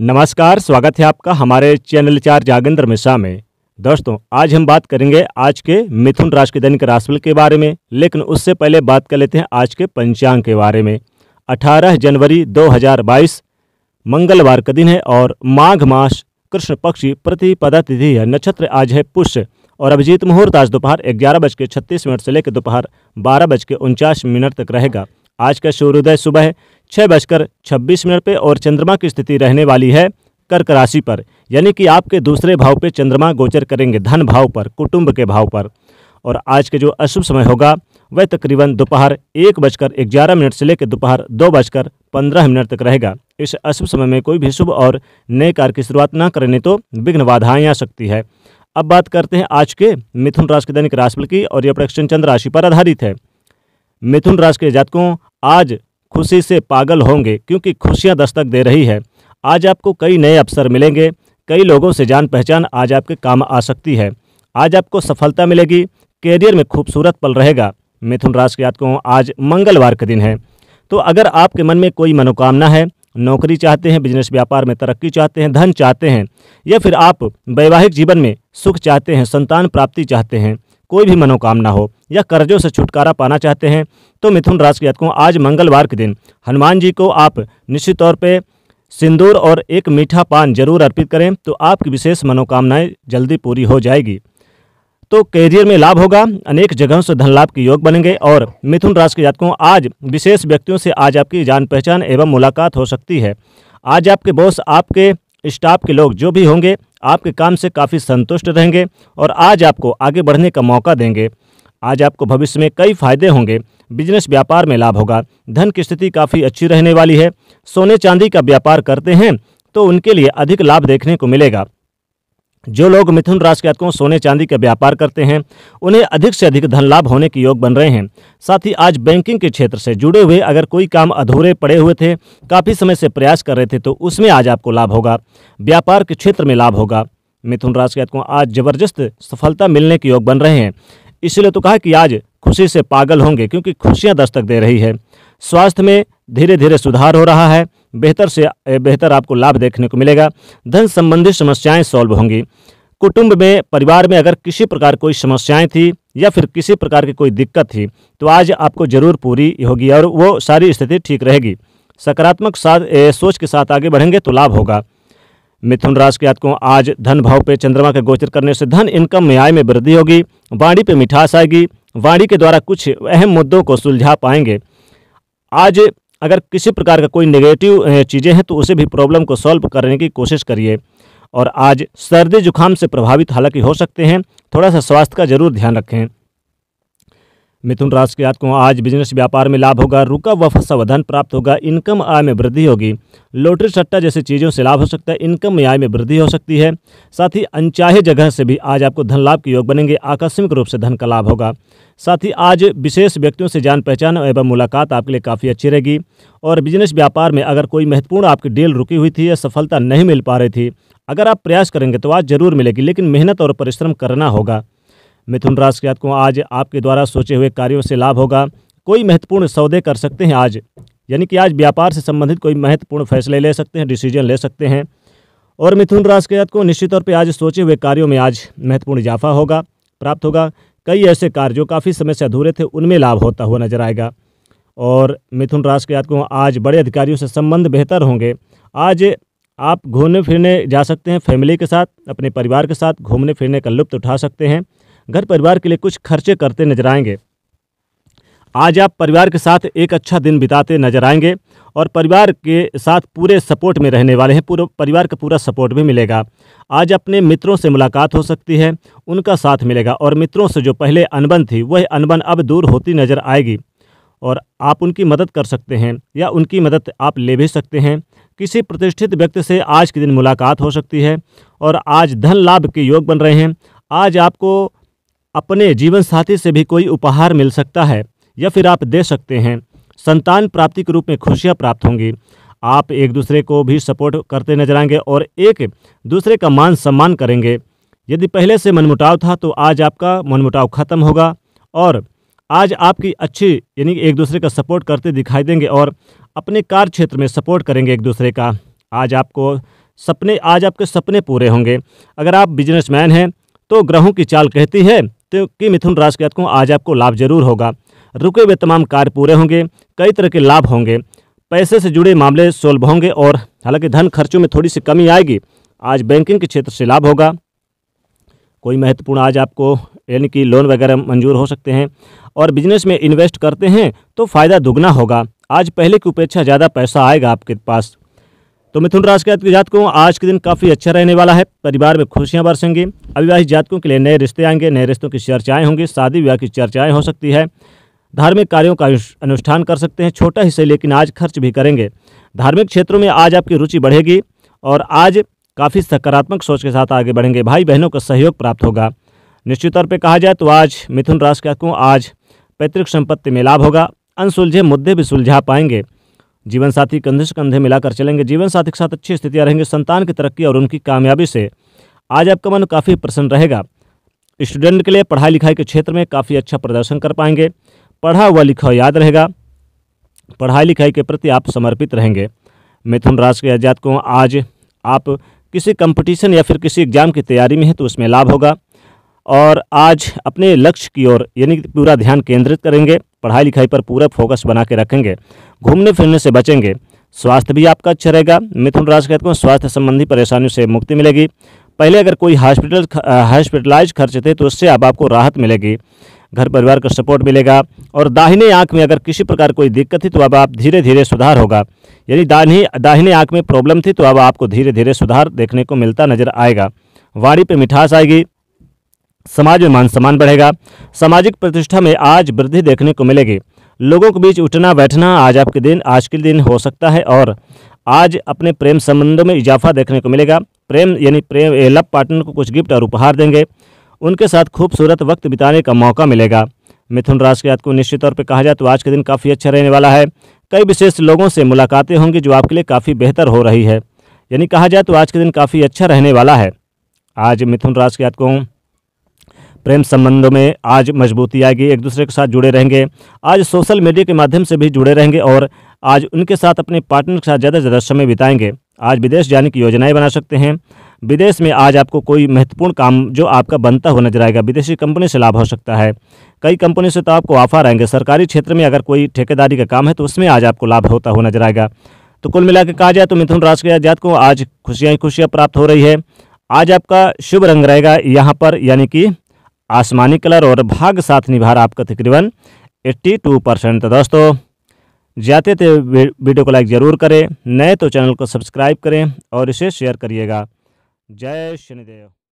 नमस्कार स्वागत है आपका हमारे चैनल चार जागेंद्र मिश्रा में दोस्तों आज हम बात करेंगे आज के मिथुन राशि के दैनिक राशिफल के बारे में लेकिन उससे पहले बात कर लेते हैं आज के पंचांग के बारे में 18 जनवरी 2022 मंगलवार का दिन है और माघ मास कृष्ण पक्षी प्रतिपदा तिथि है नक्षत्र आज है पुष्य और अभिजीत मुहूर्त आज दोपहर ग्यारह बज के छत्तीस मिनट से लेकर दोपहर बारह बज के उनचास मिनट तक रहेगा आज का सूर्योदय सुबह छः बजकर छब्बीस मिनट पर और चंद्रमा की स्थिति रहने वाली है कर्क राशि पर यानी कि आपके दूसरे भाव पे चंद्रमा गोचर करेंगे धन भाव पर कुटुंब के भाव पर और आज के जो अशुभ समय होगा वह तकरीबन दोपहर एक बजकर ग्यारह मिनट से लेकर दोपहर दो बजकर पंद्रह मिनट तक रहेगा इस अशुभ समय में कोई भी शुभ और नए कार्य की शुरुआत ना करने तो विघ्न बाधाएँ आ सकती है अब बात करते हैं आज के मिथुन राशि के दैनिक राशिफल की और यह प्रश्न चंद्र राशि पर आधारित है मिथुन राशि के जातकों आज खुशी से पागल होंगे क्योंकि खुशियाँ दस्तक दे रही है आज आपको कई नए अवसर मिलेंगे कई लोगों से जान पहचान आज आपके काम आ सकती है आज आपको सफलता मिलेगी कैरियर में खूबसूरत पल रहेगा मिथुन राशि के आपको आज मंगलवार का दिन है तो अगर आपके मन में कोई मनोकामना है नौकरी चाहते हैं बिजनेस व्यापार में तरक्की चाहते हैं धन चाहते हैं या फिर आप वैवाहिक जीवन में सुख चाहते हैं संतान प्राप्ति चाहते हैं कोई भी मनोकामना हो या कर्जों से छुटकारा पाना चाहते हैं तो मिथुन राशि के जातकों आज मंगलवार के दिन हनुमान जी को आप निश्चित तौर पर सिंदूर और एक मीठा पान जरूर अर्पित करें तो आपकी विशेष मनोकामनाएं जल्दी पूरी हो जाएगी तो कैरियर में लाभ होगा अनेक जगहों से धन लाभ के योग बनेंगे और मिथुन राशि के जातकों आज विशेष व्यक्तियों से आज आपकी जान पहचान एवं मुलाकात हो सकती है आज आपके बॉस आपके स्टाफ के लोग जो भी होंगे आपके काम से काफ़ी संतुष्ट रहेंगे और आज आपको आगे बढ़ने का मौका देंगे आज आपको भविष्य में कई फायदे होंगे बिजनेस व्यापार में लाभ होगा धन की स्थिति काफ़ी अच्छी रहने वाली है सोने चांदी का व्यापार करते हैं तो उनके लिए अधिक लाभ देखने को मिलेगा जो लोग मिथुन राशि के जातकों सोने चांदी का व्यापार करते हैं उन्हें अधिक से अधिक धन लाभ होने के योग बन रहे हैं साथ ही आज बैंकिंग के क्षेत्र से जुड़े हुए अगर कोई काम अधूरे पड़े हुए थे काफ़ी समय से प्रयास कर रहे थे तो उसमें आज आपको लाभ होगा व्यापार के क्षेत्र में लाभ होगा मिथुन राशि के जातकों आज जबरदस्त सफलता मिलने के योग बन रहे हैं इसलिए तो कहा कि आज खुशी से पागल होंगे क्योंकि खुशियाँ दस्तक दे रही है स्वास्थ्य में धीरे धीरे सुधार हो रहा है बेहतर से बेहतर आपको लाभ देखने को मिलेगा धन संबंधी समस्याएं सॉल्व होंगी कुटुंब में परिवार में अगर किसी प्रकार कोई समस्याएं थी या फिर किसी प्रकार की कोई दिक्कत थी तो आज आपको जरूर पूरी होगी और वो सारी स्थिति ठीक रहेगी सकारात्मक साथ ए, सोच के साथ आगे बढ़ेंगे तो लाभ होगा मिथुन राशि के आतकों आज धन भाव पे चंद्रमा के गोचर करने से धन इनकम में आय में वृद्धि होगी वाणी पे मिठास आएगी वाणी के द्वारा कुछ अहम मुद्दों को सुलझा पाएंगे आज अगर किसी प्रकार का कोई नेगेटिव चीज़ें हैं तो उसे भी प्रॉब्लम को सॉल्व करने की कोशिश करिए और आज सर्दी जुकाम से प्रभावित हालांकि हो सकते हैं थोड़ा सा स्वास्थ्य का जरूर ध्यान रखें मिथुन राशि के आपको आज बिजनेस व्यापार में लाभ होगा रुका व फसा वधन धन प्राप्त होगा इनकम आय में वृद्धि होगी लॉटरी सट्टा जैसी चीज़ों से लाभ हो सकता है इनकम में आय में वृद्धि हो सकती है साथ ही अनचाहे जगह से भी आज आपको धन लाभ के योग बनेंगे आकस्मिक रूप से धन का लाभ होगा साथ ही आज विशेष व्यक्तियों से जान पहचान एवं मुलाकात आपके लिए काफ़ी अच्छी रहेगी और बिजनेस व्यापार में अगर कोई महत्वपूर्ण आपकी डील रुकी हुई थी या सफलता नहीं मिल पा रही थी अगर आप प्रयास करेंगे तो आज जरूर मिलेगी लेकिन मेहनत और परिश्रम करना होगा मिथुन राशि के को आज आपके द्वारा सोचे हुए कार्यों से लाभ होगा कोई महत्वपूर्ण सौदे कर सकते हैं आज यानी कि आज व्यापार से संबंधित कोई महत्वपूर्ण फैसले ले सकते हैं डिसीजन ले सकते हैं और मिथुन राशि के को निश्चित तौर पर आज सोचे हुए कार्यों में आज महत्वपूर्ण इजाफा होगा प्राप्त होगा कई ऐसे कार्य जो काफ़ी समय से अधूरे थे उनमें लाभ होता हुआ नजर आएगा और मिथुन राशि के जातकों आज बड़े अधिकारियों से संबंध बेहतर होंगे आज आप घूमने फिरने जा सकते हैं फैमिली के साथ अपने परिवार के साथ घूमने फिरने का लुप्त उठा सकते हैं घर परिवार के लिए कुछ खर्चे करते नजर आएंगे आज आप परिवार के साथ एक अच्छा दिन बिताते नजर आएंगे और परिवार के साथ पूरे सपोर्ट में रहने वाले हैं पूरे परिवार का पूरा सपोर्ट भी मिलेगा आज अपने मित्रों से मुलाकात हो सकती है उनका साथ मिलेगा और मित्रों से जो पहले अनबन थी वह अनबन अब दूर होती नजर आएगी और आप उनकी मदद कर सकते हैं या उनकी मदद आप ले भी सकते हैं किसी प्रतिष्ठित व्यक्ति से आज के दिन मुलाकात हो सकती है और आज धन लाभ के योग बन रहे हैं आज आपको अपने जीवन साथी से भी कोई उपहार मिल सकता है या फिर आप दे सकते हैं संतान प्राप्ति के रूप में खुशियाँ प्राप्त होंगी आप एक दूसरे को भी सपोर्ट करते नजर आएंगे और एक दूसरे का मान सम्मान करेंगे यदि पहले से मनमुटाव था तो आज आपका मनमुटाव खत्म होगा और आज आपकी अच्छी यानी एक दूसरे का सपोर्ट करते दिखाई देंगे और अपने कार्य क्षेत्र में सपोर्ट करेंगे एक दूसरे का आज आपको सपने आज आपके सपने पूरे होंगे अगर आप बिजनेसमैन हैं तो ग्रहों की चाल कहती है तो कि मिथुन राशि के आज आपको लाभ जरूर होगा रुके हुए तमाम कार्य पूरे होंगे कई तरह के लाभ होंगे पैसे से जुड़े मामले सोल्व होंगे और हालांकि धन खर्चों में थोड़ी सी कमी आएगी आज बैंकिंग के क्षेत्र से लाभ होगा कोई महत्वपूर्ण आज आपको यानी कि लोन वगैरह मंजूर हो सकते हैं और बिजनेस में इन्वेस्ट करते हैं तो फ़ायदा दुगना होगा आज पहले की उपेक्षा ज़्यादा पैसा आएगा आपके पास तो मिथुन राशि के जातकों आज के दिन काफ़ी अच्छा रहने वाला है परिवार में खुशियां बरसेंगी अविवाहित जातकों के लिए नए रिश्ते आएंगे नए रिश्तों की चर्चाएं होंगी शादी विवाह की चर्चाएं हो सकती है धार्मिक कार्यों का अनुष्ठान कर सकते हैं छोटा हिस्से लेकिन आज खर्च भी करेंगे धार्मिक क्षेत्रों में आज आपकी रुचि बढ़ेगी और आज काफ़ी सकारात्मक सोच के साथ आगे बढ़ेंगे भाई बहनों का सहयोग प्राप्त होगा निश्चित तौर पर कहा जाए तो आज मिथुन राशि का क्यों आज पैतृक संपत्ति में लाभ होगा अनसुलझे मुद्दे भी सुलझा पाएंगे जीवन साथी कंधे से कंधे मिलाकर चलेंगे जीवन साथी के साथ अच्छी स्थितियाँ रहेंगे संतान की तरक्की और उनकी कामयाबी से आज आपका मन काफ़ी प्रसन्न रहेगा स्टूडेंट के लिए पढ़ाई लिखाई के क्षेत्र में काफ़ी अच्छा प्रदर्शन कर पाएंगे पढ़ा हुआ लिखा याद रहेगा पढ़ाई लिखाई के प्रति आप समर्पित रहेंगे मिथुन राशि के जात को आज आप किसी कंपटीशन या फिर किसी एग्जाम की तैयारी में है तो उसमें लाभ होगा और आज अपने लक्ष्य की ओर यानी कि पूरा ध्यान केंद्रित करेंगे पढ़ाई लिखाई पर पूरा फोकस बना के रखेंगे घूमने फिरने से बचेंगे स्वास्थ्य भी आपका अच्छा रहेगा मिथुन राशि के हैं स्वास्थ्य संबंधी परेशानियों से मुक्ति मिलेगी पहले अगर कोई हॉस्पिटल हॉस्पिटलाइज खर्च थे तो उससे अब आपको राहत मिलेगी घर परिवार का सपोर्ट मिलेगा और दाहिने आँख में अगर किसी प्रकार कोई दिक्कत थी तो अब आप धीरे धीरे सुधार होगा यदि दाहिनी दाहिने आँख में प्रॉब्लम थी तो अब आपको धीरे धीरे सुधार देखने को मिलता नजर आएगा वाणी पर मिठास आएगी समाज में मान सम्मान बढ़ेगा सामाजिक प्रतिष्ठा में आज वृद्धि देखने को मिलेगी लोगों के बीच उठना बैठना आज आपके दिन आज के दिन हो सकता है और आज अपने प्रेम संबंधों में इजाफा देखने को मिलेगा प्रेम यानी प्रेम लव पार्टनर को कुछ गिफ्ट और उपहार देंगे उनके साथ खूबसूरत वक्त बिताने का मौका मिलेगा मिथुन राशि के जात को निश्चित तौर पर कहा जाए तो आज का दिन काफ़ी अच्छा रहने वाला है कई विशेष लोगों से मुलाकातें होंगी जो आपके लिए काफ़ी बेहतर हो रही है यानी कहा जाए तो आज के दिन काफ़ी अच्छा रहने वाला है आज मिथुन राशि के जातकों प्रेम संबंधों में आज मजबूती आएगी एक दूसरे के साथ जुड़े रहेंगे आज सोशल मीडिया के माध्यम से भी जुड़े रहेंगे और आज उनके साथ अपने पार्टनर के साथ ज़्यादा से ज़्यादा समय बिताएंगे आज विदेश जाने की योजनाएं बना सकते हैं विदेश में आज आपको कोई महत्वपूर्ण काम जो आपका बनता हुआ नजर आएगा विदेशी कंपनी से लाभ हो सकता है कई कंपनी से तो आपको ऑफर आएंगे सरकारी क्षेत्र में अगर कोई ठेकेदारी का काम है तो उसमें आज आपको लाभ होता हुआ नजर आएगा तो कुल के कहा जाए तो मिथुन राशि के आजाद को आज खुशियाँ ही खुशियाँ प्राप्त हो रही है आज आपका शुभ रंग रहेगा यहाँ पर यानी कि आसमानी कलर और भाग साथ रहा आपका तकरीबन 82 परसेंट तो दोस्तों जाते थे वीडियो को लाइक ज़रूर करें नए तो चैनल को सब्सक्राइब करें और इसे शेयर करिएगा जय शनिदेव